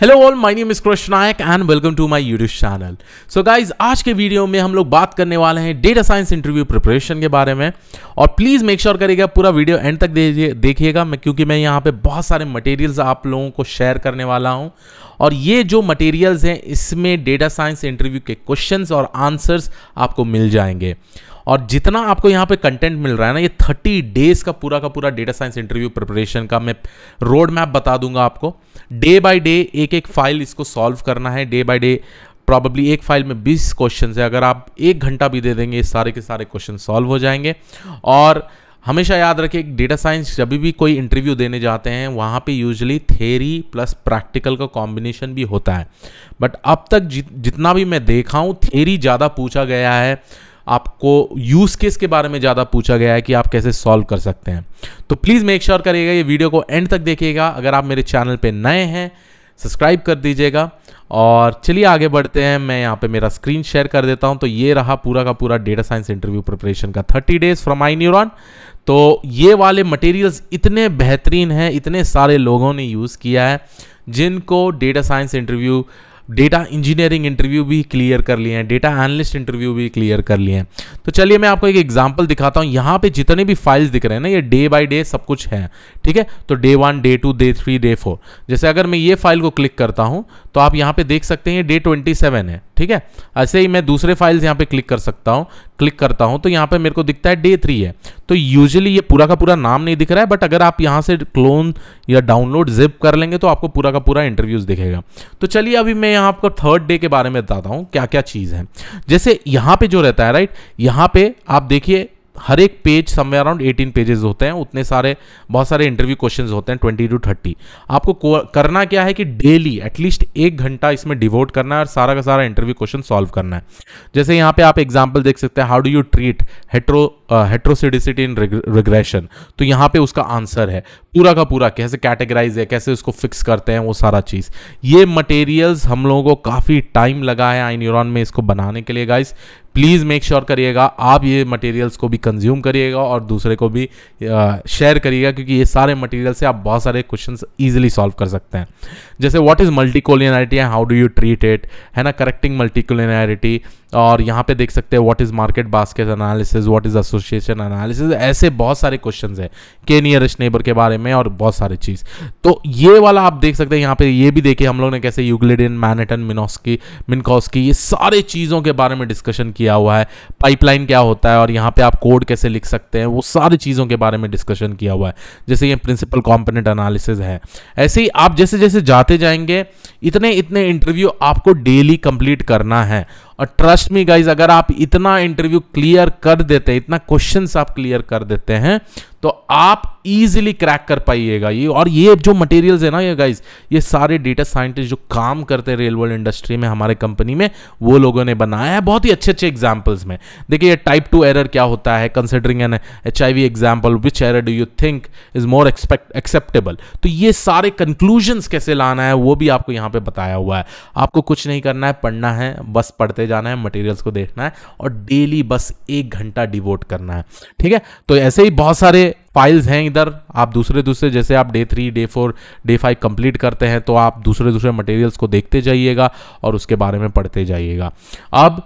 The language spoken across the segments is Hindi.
hello all my name is Krish Naik and welcome to my YouTube channel so guys आज के वीडियो में हम लोग बात करने वाले हैं डेटा साइंस इंटरव्यू प्रिपरेशन के बारे में और प्लीज़ मेक श्योर करिएगा पूरा वीडियो एंड तक देखिएगा मैं क्योंकि मैं यहाँ पे बहुत सारे मटेरियल्स आप लोगों को शेयर करने वाला हूँ और ये जो मटेरियल्स हैं इसमें डेटा साइंस इंटरव्यू के क्वेश्चन और आंसर्स आपको मिल जाएंगे और जितना आपको यहाँ पे कंटेंट मिल रहा है ना ये थर्टी डेज का पूरा का पूरा डेटा साइंस इंटरव्यू प्रिपरेशन का मैं रोड मैप बता दूंगा आपको डे बाय डे एक एक फाइल इसको सॉल्व करना है डे बाय डे प्रॉब्ली एक फाइल में 20 क्वेश्चन है अगर आप एक घंटा भी दे देंगे सारे के सारे क्वेश्चन सॉल्व हो जाएंगे और हमेशा याद रखें डेटा साइंस जब भी कोई इंटरव्यू देने जाते हैं वहाँ पे यूजली थेरी प्लस प्रैक्टिकल का कॉम्बिनेशन भी होता है बट अब तक जित, जितना भी मैं देखा हूँ थेरी ज़्यादा पूछा गया है आपको यूज़ केस के बारे में ज़्यादा पूछा गया है कि आप कैसे सॉल्व कर सकते हैं तो प्लीज़ मेक श्योर करिएगा ये वीडियो को एंड तक देखिएगा अगर आप मेरे चैनल पर नए हैं सब्सक्राइब कर दीजिएगा और चलिए आगे बढ़ते हैं मैं यहाँ पे मेरा स्क्रीन शेयर कर देता हूँ तो ये रहा पूरा का पूरा डेटा साइंस इंटरव्यू प्रिपरेशन का thirty days from iNeuron तो ये वाले मटेरियल्स इतने बेहतरीन हैं इतने सारे लोगों ने यूज़ किया है जिनको data science interview data engineering interview भी क्लियर कर लिए हैं डेटा एनालिस्ट इंटरव्यू भी क्लियर कर लिए हैं तो चलिए मैं आपको एक एग्जाम्पल दिखाता हूँ यहाँ पे जितने भी फाइल्स दिख रहे हैं ना ये डे बाई डे सब कुछ है ठीक है तो day one day two day three day four जैसे अगर मैं ये फाइल को क्लिक करता हूँ तो आप यहाँ पर देख सकते हैं डे ट्वेंटी है ठीक है ऐसे ही मैं दूसरे फाइल्स यहाँ पे क्लिक कर सकता हूँ क्लिक करता हूँ तो यहाँ पे मेरे को दिखता है डे थ्री है तो यूजुअली ये पूरा का पूरा नाम नहीं दिख रहा है बट अगर आप यहाँ से क्लोन या डाउनलोड जिप कर लेंगे तो आपको पूरा का पूरा इंटरव्यूज दिखेगा तो चलिए अभी मैं यहाँ आपको थर्ड डे के बारे में बताता हूँ क्या क्या चीज़ है जैसे यहाँ पर जो रहता है राइट यहाँ पर आप देखिए हर एक पेज समय अराउंड 18 पेजेस होते हैं उतने सारे बहुत सारे इंटरव्यू क्वेश्चंस होते हैं 20 टू 30 आपको करना क्या है कि डेली एटलीस्ट एक घंटा इसमें डिवोट करना है और सारा का सारा इंटरव्यू क्वेश्चन सॉल्व करना है जैसे यहाँ पे आप एग्जांपल देख सकते हैं how do you treat hetero heteroscedasticity in regression तो यहाँ पे उसका आंसर है पूरा का पूरा कैसे कैटेगराइज है कैसे उसको फिक्स करते हैं वो सारा चीज़ ये मटेरियल्स हम लोगों को काफ़ी टाइम लगा है आई में इसको बनाने के लिए गाइस प्लीज़ मेक श्योर करिएगा आप ये मटेरियल्स को भी कंज्यूम करिएगा और दूसरे को भी शेयर करिएगा क्योंकि ये सारे मटेरियल से आप बहुत सारे क्वेश्चन ईजिली सॉल्व कर सकते हैं जैसे what is multicollinearity and how do you treat it है ना करेक्टिंग मल्टीकोलिनरिटी और यहाँ पे देख सकते हैं what is market basket analysis what is association analysis ऐसे बहुत सारे क्वेश्चन है के नियरस्ट नेबर के बारे में में और बहुत सारी चीज़ तो ये वाला आप देख सकते हैं यहाँ पे ये भी देखे हम लोग ने कैसे यूग्लेडियन मैनेटन मिनोस्की मिनकॉस्की ये सारे चीज़ों के बारे में डिस्कशन किया हुआ है पाइपलाइन क्या होता है और यहाँ पे आप कोड कैसे लिख सकते हैं वो सारी चीज़ों के बारे में डिस्कशन किया हुआ है जैसे ये प्रिंसिपल कॉम्पोनेंट एनालिसिस है ऐसे ही आप जैसे जैसे जाते जाएंगे इतने इतने इंटरव्यू आपको डेली कंप्लीट करना है और ट्रस्ट मी गाइज अगर आप इतना इंटरव्यू क्लियर कर देते हैं इतना क्वेश्चन आप क्लियर कर देते हैं तो आप इजीली क्रैक कर पाइएगा ये और ये जो मटेरियल्स है ना ये गाइस ये सारे डेटा साइंटिस्ट जो काम करते हैं रेल वर्ल्ड इंडस्ट्री में हमारे कंपनी में वो लोगों ने बनाया है बहुत ही अच्छे अच्छे एग्जाम्पल्स में देखिए ये टाइप टू एरर क्या होता है considering an H I V example which uh do you think is more expect acceptable तो ये सारे कंक्लूजन्स कैसे लाना है वो भी आपको यहाँ पर बताया हुआ है आपको कुछ नहीं करना है पढ़ना है बस पढ़ते जाना है मटेरियल्स को देखना है और डेली बस एक घंटा डिवोट करना है ठीक है तो ऐसे ही बहुत सारे फाइल्स हैं इधर आप दूसरे दूसरे जैसे आप day three day four day five complete करते हैं तो आप दूसरे दूसरे मटेरियल्स को देखते जाइएगा और उसके बारे में पढ़ते जाइएगा अब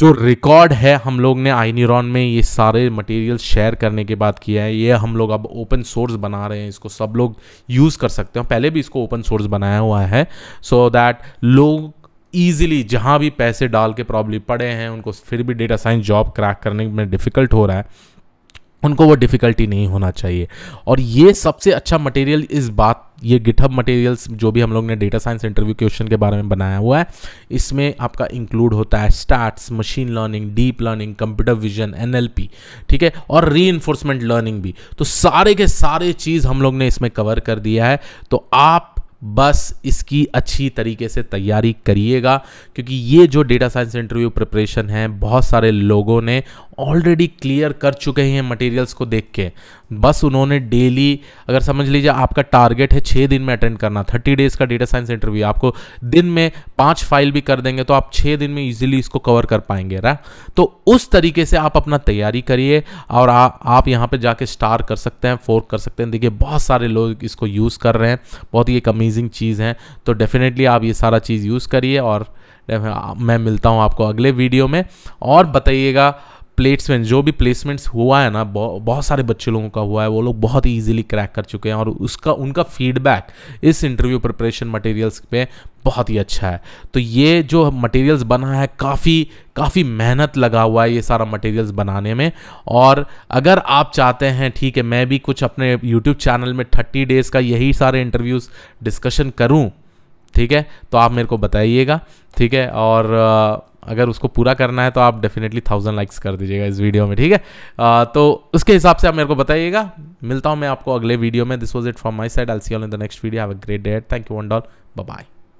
जो रिकॉर्ड है हम लोग ने आईनीरॉन में ये सारे मटेरियल शेयर करने के बाद किया है ये हम लोग अब ओपन सोर्स बना रहे हैं इसको सब लोग यूज़ कर सकते हैं पहले भी इसको ओपन सोर्स बनाया हुआ है सो so दैट लोग ईजिली जहाँ भी पैसे डाल के प्रॉब्लम पड़े हैं उनको फिर भी डेटा साइंस जॉब क्रैक करने में डिफ़िकल्ट हो रहा है उनको वो डिफ़िकल्टी नहीं होना चाहिए और ये सबसे अच्छा मटेरियल इस बात ये गिटहब मटेरियल्स जो भी हम लोग ने डेटा साइंस इंटरव्यू क्वेश्चन के बारे में बनाया हुआ है इसमें आपका इंक्लूड होता है starts machine learning deep learning computer vision NLP ठीक है और री लर्निंग भी तो सारे के सारे चीज़ हम लोग ने इसमें कवर कर दिया है तो आप बस इसकी अच्छी तरीके से तैयारी करिएगा क्योंकि ये जो डेटा साइंस इंटरव्यू प्रिपरेशन है बहुत सारे लोगों ने ऑलरेडी क्लियर कर चुके हैं मटेरियल्स को देख के बस उन्होंने डेली अगर समझ लीजिए आपका टारगेट है छः दिन में अटेंड करना थर्टी डेज का डेटा साइंस इंटरव्यू आपको दिन में पाँच फाइल भी कर देंगे तो आप छः दिन में ईजिली इसको कवर कर पाएंगे रा तो उस तरीके से आप अपना तैयारी करिए और आ, आप यहाँ पर जाके स्टार कर सकते हैं फोर्क कर सकते हैं देखिए बहुत सारे लोग इसको यूज़ कर रहे हैं बहुत ही एक अमेजिंग चीज़ है तो डेफिनेटली आप ये सारा चीज़ यूज़ करिए और मैं मिलता हूँ आपको अगले वीडियो में और बताइएगा प्लेट्समेंट जो भी प्लेसमेंट्स हुआ है ना बहुत सारे बच्चे लोगों का हुआ है वो लोग बहुत ही ईजिली क्रैक कर चुके हैं और उसका उनका फीडबैक इस इंटरव्यू प्रिपरेशन मटेरियल्स पे बहुत ही अच्छा है तो ये जो मटेरियल्स बना है काफ़ी काफ़ी मेहनत लगा हुआ है ये सारा मटेरियल्स बनाने में और अगर आप चाहते हैं ठीक है मैं भी कुछ अपने यूट्यूब चैनल में थर्टी डेज़ का यही सारे इंटरव्यूज़ डिस्कशन करूँ ठीक है तो आप मेरे को बताइएगा ठीक है और अगर उसको पूरा करना है तो आप डेफिनेटली थाउजेंड लाइक्स कर दीजिएगा इस वीडियो में ठीक है आ, तो उसके हिसाब से आप मेरे को बताइएगा मिलता हूँ मैं आपको अगले वीडियो में this was it from my side I see all in the next video have a great date thank you one doll bye